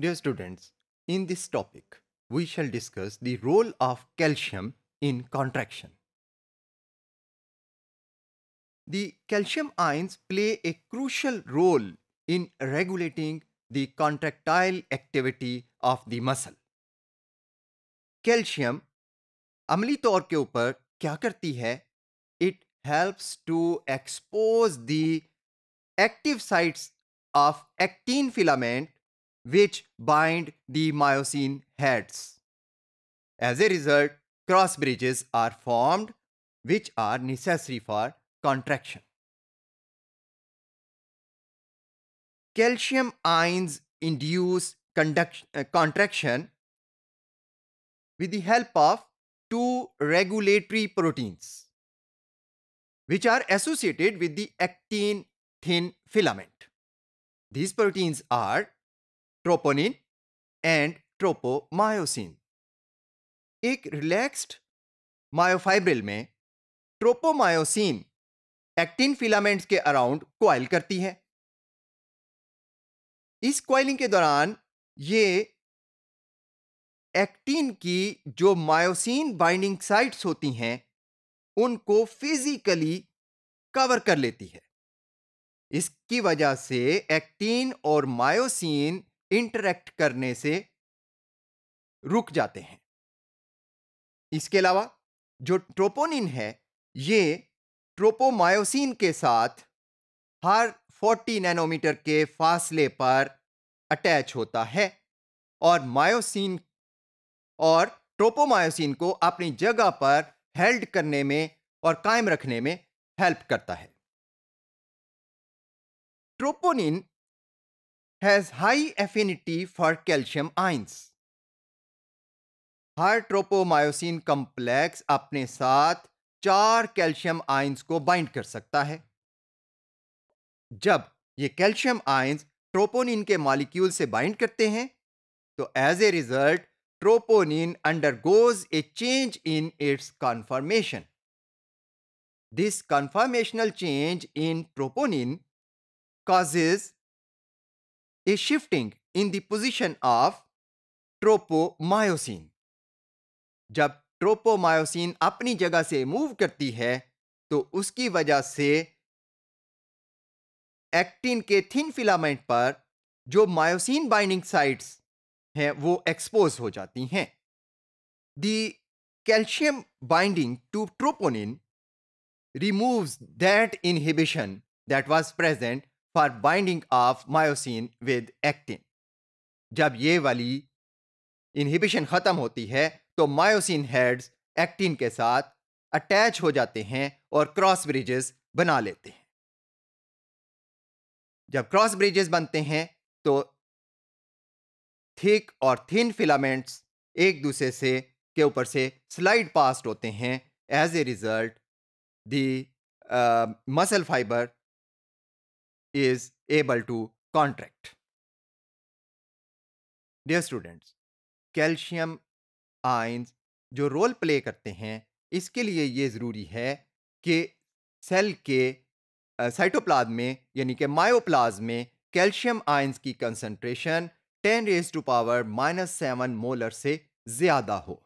Dear students, in this topic, we shall discuss the role of calcium in contraction. The calcium ions play a crucial role in regulating the contractile activity of the muscle. Calcium, amli तौर ke upar kya karti hai? It helps to expose the active sites of actin filament which bind the myosin heads. As a result, cross bridges are formed which are necessary for contraction. Calcium ions induce uh, contraction with the help of two regulatory proteins which are associated with the actin thin filament. These proteins are troponin and tropomyosin एक relaxed myofibril में tropomyosin actin filaments के around coil करती है इस coiling के दौरान ये actin की जो मायोसिन बाइंडिंग साइट्स होती हैं उनको फिजिकली कवर कर लेती है इसकी वजह से एक्टिन और मायोसिन इंटरेक्ट करने से रुक जाते हैं इसके अलावा जो ट्रोपोनिन है ये ट्रोपोमायोसिन के साथ हर 40 नैनोमीटर के फासले पर अटैच होता है और मायोसिन और ट्रोपोमायोसिन को अपनी जगह पर हेल्ड करने में और कायम रखने में हेल्प करता है troponin has high affinity for calcium ions. हर ट्रोपोमायोसिन कंप्लेक्स अपने साथ चार कैल्शियम आइंस को बाइंड कर सकता है जब ये कैल्शियम आइंस ट्रोपोनिन के मॉलिक्यूल से बाइंड करते हैं तो as a result troponin undergoes a change in its conformation this conformational change in troponin causes a shifting in the position of tropomyosin जब ट्रोपोमायोसिन अपनी जगह से मूव करती है तो उसकी वजह से एक्टिन के थिन फिलामेंट पर जो मायोसिन बाइंडिंग साइट्स हैं वो एक्सपोज हो जाती हैं the calcium binding to troponin removes that inhibition that was present for binding of myosin with actin जब ये वाली इनहिबिशन ख़त्म होती है तो मायोसिन हेड्स एक्टिन के साथ अटैच हो जाते हैं और क्रॉस ब्रिजेस बना लेते हैं जब क्रॉस ब्रिजेस बनते हैं तो थिक और थिन फिलामेंट्स एक दूसरे से के ऊपर से स्लाइड पास्ट होते हैं as a result the muscle fibre is able to contract. Dear students calcium ions जो रोल प्ले करते हैं इसके लिए ये ज़रूरी है कि सेल के साइटोप्लाज में यानी कि मायोप्लाज में कैल्शियम आइंस की concentration 10 raise to power minus seven molar से ज़्यादा हो